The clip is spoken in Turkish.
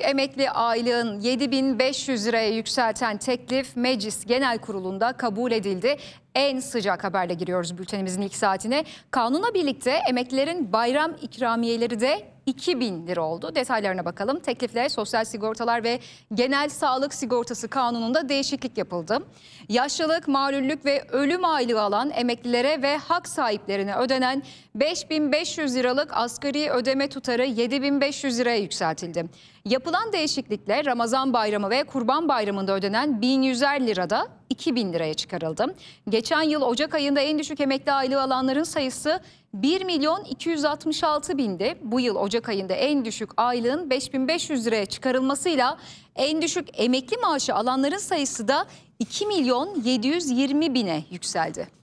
Emekli aylığın 7500 liraya yükselten teklif Meclis Genel Kurulu'nda kabul edildi en sıcak haberle giriyoruz bültenimizin ilk saatine. Kanuna birlikte emeklilerin bayram ikramiyeleri de 2000 lira oldu. Detaylarına bakalım. Teklifle Sosyal Sigortalar ve Genel Sağlık Sigortası Kanunu'nda değişiklik yapıldı. Yaşlılık, mağlullük ve ölüm aylığı alan emeklilere ve hak sahiplerine ödenen 5500 liralık asgari ödeme tutarı 7500 liraya yükseltildi. Yapılan değişiklikle Ramazan Bayramı ve Kurban Bayramı'nda ödenen 1100'er lirada 2 bin liraya çıkarıldı. Geçen yıl Ocak ayında en düşük emekli aylığı alanların sayısı 1 milyon 266 binde bu yıl Ocak ayında en düşük aylığın 5500 liraya çıkarılmasıyla en düşük emekli maaşı alanların sayısı da 2 milyon 720 bine yükseldi.